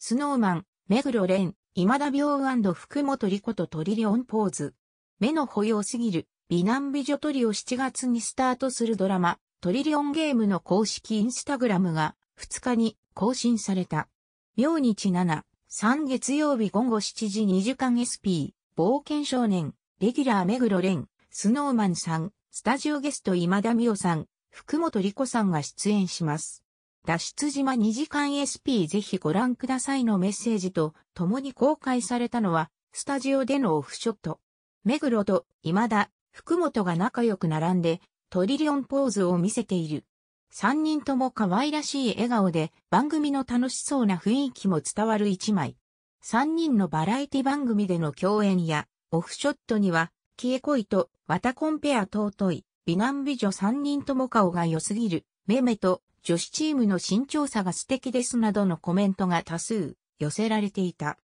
スノーマン、目黒蓮、今田病福本リ子とトリリオンポーズ。目の保養すぎる、美男美女トリオ7月にスタートするドラマ、トリリオンゲームの公式インスタグラムが2日に更新された。明日7、3月曜日午後7時2時間 SP、冒険少年、レギュラー目黒蓮、スノーマンさん、スタジオゲスト今田美桜さん、福本リ子さんが出演します。脱出島2時間 SP ぜひご覧くださいのメッセージと共に公開されたのは、スタジオでのオフショット。目黒と今田、福本が仲良く並んで、トリリオンポーズを見せている。三人とも可愛らしい笑顔で番組の楽しそうな雰囲気も伝わる一枚。三人のバラエティ番組での共演やオフショットには、消えこいとワタコンペア尊い、美男美女三人とも顔が良すぎる、メメと女子チームの身長差が素敵ですなどのコメントが多数寄せられていた。